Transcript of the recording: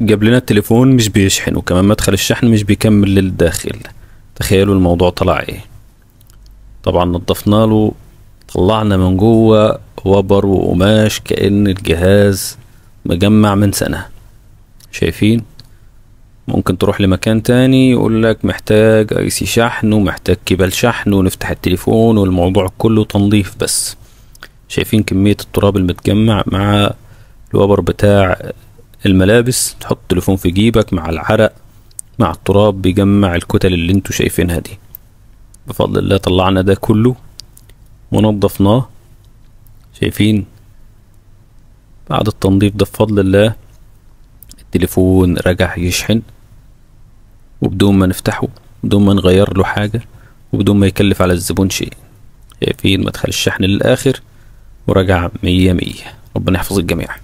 جاب لنا التليفون مش بيشحن وكمان مدخل الشحن مش بيكمل للداخل تخيلوا الموضوع طلع ايه طبعا نظفنا له طلعنا من جوه وبر وقماش كأن الجهاز مجمع من سنة شايفين ممكن تروح لمكان تاني يقول لك محتاج اي سي شحن ومحتاج كبال شحن ونفتح التليفون والموضوع كله تنظيف بس شايفين كمية التراب المتجمع مع الوبر بتاع الملابس تحط تليفون في جيبك مع العرق مع التراب بيجمع الكتل اللي انتوا شايفينها دي بفضل الله طلعنا ده كله ونضفناه شايفين بعد التنظيف ده بفضل الله التليفون رجع يشحن وبدون ما نفتحه بدون ما نغير له حاجة وبدون ما يكلف على الزبون شيء شايفين مدخل الشحن للآخر ورجع مية مية ربنا يحفظ الجميع